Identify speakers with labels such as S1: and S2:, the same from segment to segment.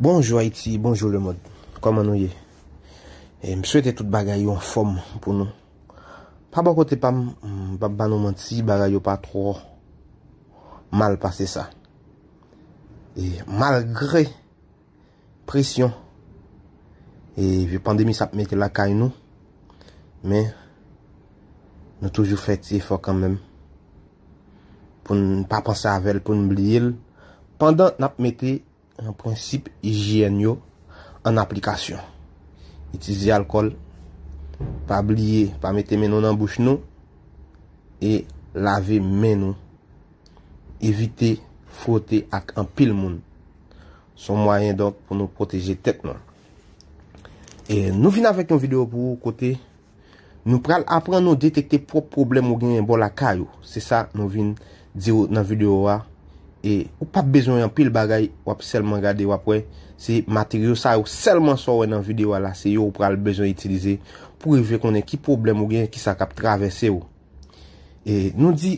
S1: Bonjou Aiti, bonjou le mod. Koman nou ye. M swete tout bagay yo an fom pou nou. Pa bo kote pa banou man ti, bagay yo pa tro mal pase sa. E malgre presyon e vi pandemi sap mette la kay nou. Men nou toujou feti e fo kan men. Poun pa pase avel, poun mbli il. Pandan nap mette Un prinsip hijyen yo an aplikasyon. Itizi alkol, pa blye, pa mette menon nan bouch nou. E lave menon. Evite frote ak an pil moun. Son mwayen dot pou nou proteje tek non. E nou vin avèk yon video pou kote. Nou pral apren nou detekte pou problem ou gen yon bol akayou. Se sa nou vin diyo nan video wa. E, ou pa bezon yon pil bagay, wap selman gade wapwe, se materyo sa ou selman so wè nan videwa la, se yo ou pral bezon itilize, pou evve konen ki problem ou gen ki sa kap travesse ou. E nou di,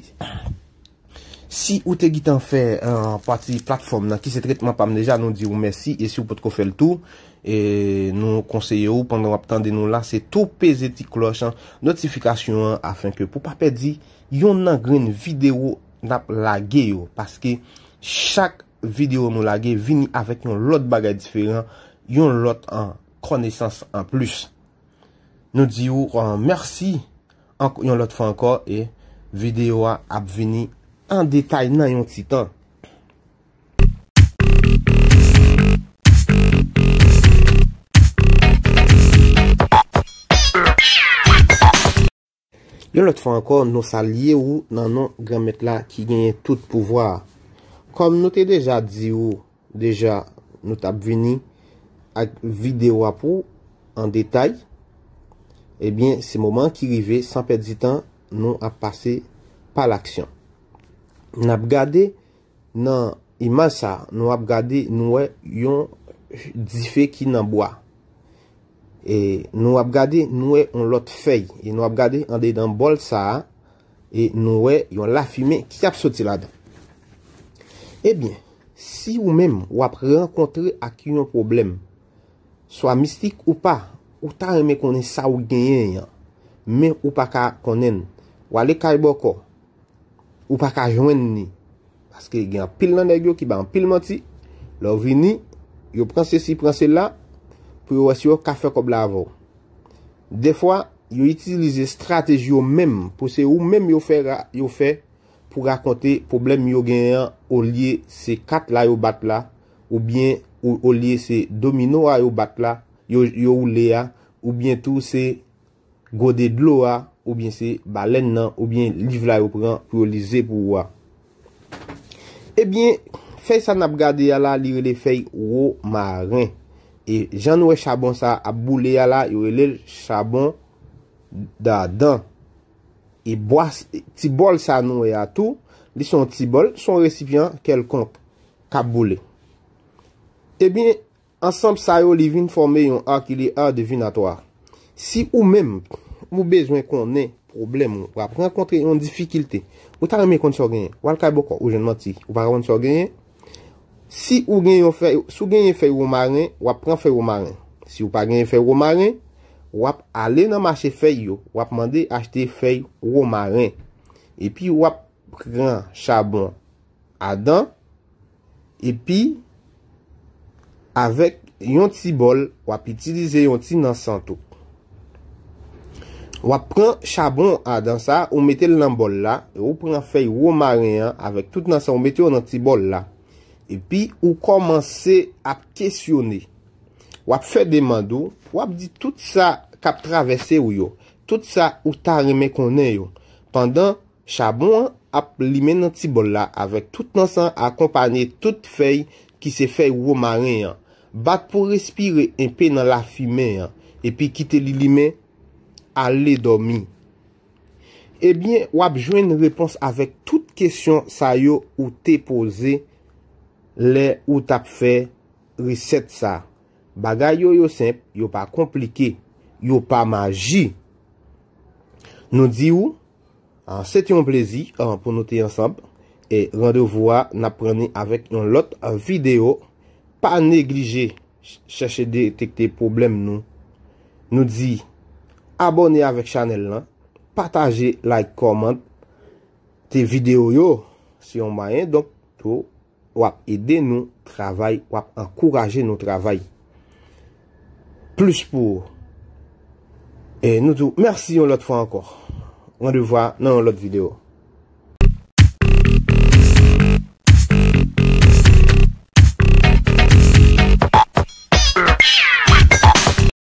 S1: si ou te gitan fè an pati platform nan ki se tritman pam, deja nou di ou mersi, e si ou pot ko fè l'tou, e nou konseye ou, pandan wap tande nou la, se tou peze ti kloch an, notifikasyon an, afen ke pou pa pedi, yon nan gren videwo, Ndap lage yo, paske chak video nou lage, vini avet yon lot bagay diferent, yon lot an konesans an plus. Nou di yo, oh, mersi, yon lot fanko, e video ap vini an detay nan yon titan. Yon let fwa ankon nou sa liye ou nan nou gramek la ki genye tout pouvwa. Kom nou te deja di ou deja nou tap vini ak videwa pou an detay, ebyen se moman ki rive san pedi tan nou ap pase pal aksyon. Nou ap gade nan imansa, nou ap gade nou e yon dife ki nan boya. E nou ap gade nou e on lot fey. E nou ap gade an dey dan bol sa a. E nou e yon la fime ki ap soti la dan. E bien, si ou men wap renkontre ak yon problem. So a mistik ou pa. Ou ta eme konen sa ou genyen yan. Men ou pa ka konen. Wale kaybo ko. Ou pa ka jwen ni. Paske gen an pil nan negyo ki ban pil manti. Lou vini. Yo pran se si pran se la. pou yo asyo ka fe kob la avon. De fwa, yo itilize strateji yo mem, pou se yo mem yo fe pou rakonte problem yo genyan ou liye se kat la yo bat la, ou bien ou liye se domino la yo bat la, yo ou le ya, ou bien tou se gode dlo la, ou bien se balen nan, ou bien liv la yo pren pou yo lize pou yo a. E eh bien, fey sa nab gade ya la liye le fey wou ma ren. E jan nou e chabon sa a boule ya la, yo e lèl chabon da dan. E boas, e ti bol sa nou e atou, li son ti bol, son resipyan kel komp ka boule. E bin, ansanp sa yo li vin forme yon ak, li yon ade vin atwa. Si ou menm mou bezwen konen problem ou ap reakontre yon difikilte, ou tan reme kon diso genye, walka e bokon ou jenman ti, ou baran diso genye, Si ou gen yon fèy romarin, wap pran fèy romarin. Si ou pa gen yon fèy romarin, wap ale nan mache fèy yo. Wap mande achete fèy romarin. E pi wap pran chabon a dan. E pi, avèk yon ti bol, wap itilize yon ti nan santo. Wap pran chabon a dan sa, ou metel nan bol la. E ou pran fèy romarin, avèk tout nan sa, ou metel nan ti bol la. epi ou komanse ap kesyonne. Wap fe demando, wap di tout sa kap travesse ou yo, tout sa ou ta reme konen yo. Pendan, chabouan ap li men an tibolla avek tout nansan akompanyen tout fey ki se fey wou marin yo. Bak pou respire enpe nan la fi men yo. Epi kite li li men, ale domi. Ebyen, wap jwen repons avek tout kesyon sa yo ou te pose yo. Le ou tap fe riset sa. Bagay yo yo semp, yo pa komplike. Yo pa maji. Nou di ou, an set yon plezi, an pou nou te yon semp, e randevwa na prene avèk yon lot, an videyo, pa neglije, chèche detekte problem nou. Nou di, abone avèk chanel lan, pataje like, comment, te videyo yo, si yon mayen, donk tou, Wap, ide nou, travay, wap, ankoraje nou travay. Plis pou. E nou tou, mersi yon lot fwa ankor. Wan di wwa nan yon lot videyo.